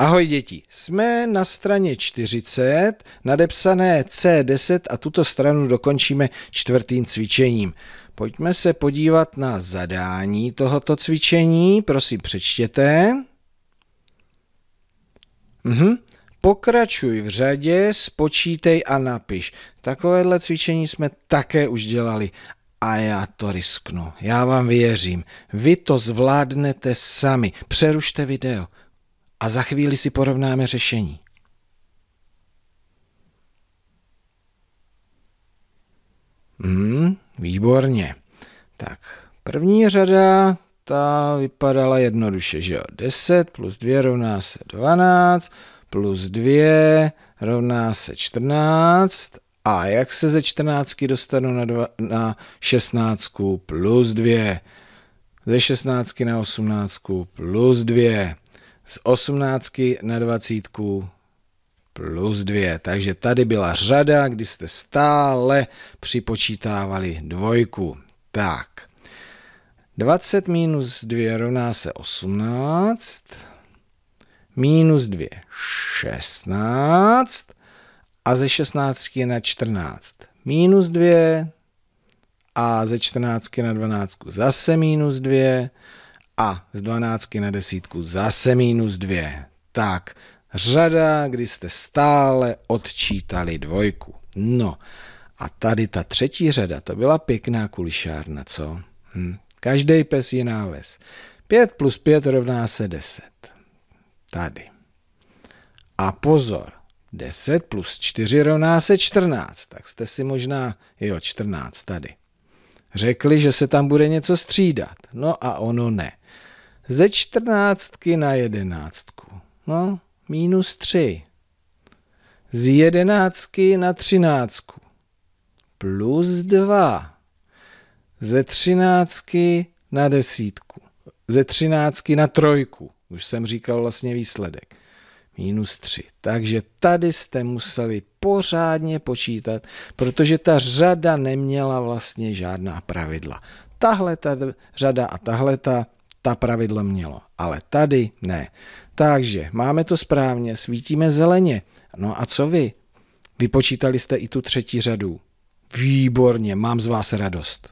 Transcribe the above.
Ahoj děti, jsme na straně 40, nadepsané C10 a tuto stranu dokončíme čtvrtým cvičením. Pojďme se podívat na zadání tohoto cvičení, prosím přečtěte. Mhm. Pokračuj v řadě, spočítej a napiš. Takovéhle cvičení jsme také už dělali a já to risknu. Já vám věřím. Vy to zvládnete sami. Přerušte video a za chvíli si porovnáme řešení. Hmm, výborně. Tak, první řada, ta vypadala jednoduše, že jo? 10 plus 2 rovná se 12, plus 2 rovná se 14 a jak se ze 14 dostanu na, dva, na 16 plus 2? Ze 16 na 18 plus 2 z 18 na 20 plus 2. Takže tady byla řada, kdy jste stále připočítávali dvojku. Tak, 20 minus 2 rovná se 18, minus 2 16 a ze 16 na 14 minus 2 a ze 14 na 12 zase minus 2 a z 12 na desítku zase minus 2. Tak, řada, kdy jste stále odčítali dvojku. No, a tady ta třetí řada, to byla pěkná kulišárna, co? Hm. Každý pes je náves. 5 plus 5 rovná se 10. Tady. A pozor, 10 plus 4 rovná se 14. Tak jste si možná, jo, 14 tady. Řekli, že se tam bude něco střídat. No a ono ne. Ze čtrnáctky na jedenáctku. No, minus tři. Z jedenáctky na třináctku. Plus dva. Ze třináctky na desítku. Ze třináctky na trojku. Už jsem říkal vlastně výsledek minus 3. Takže tady jste museli pořádně počítat, protože ta řada neměla vlastně žádná pravidla. Tahle ta řada a tahle ta, ta pravidla mělo, ale tady ne. Takže máme to správně, svítíme zeleně. No a co vy? Vypočítali jste i tu třetí řadu. Výborně, mám z vás radost.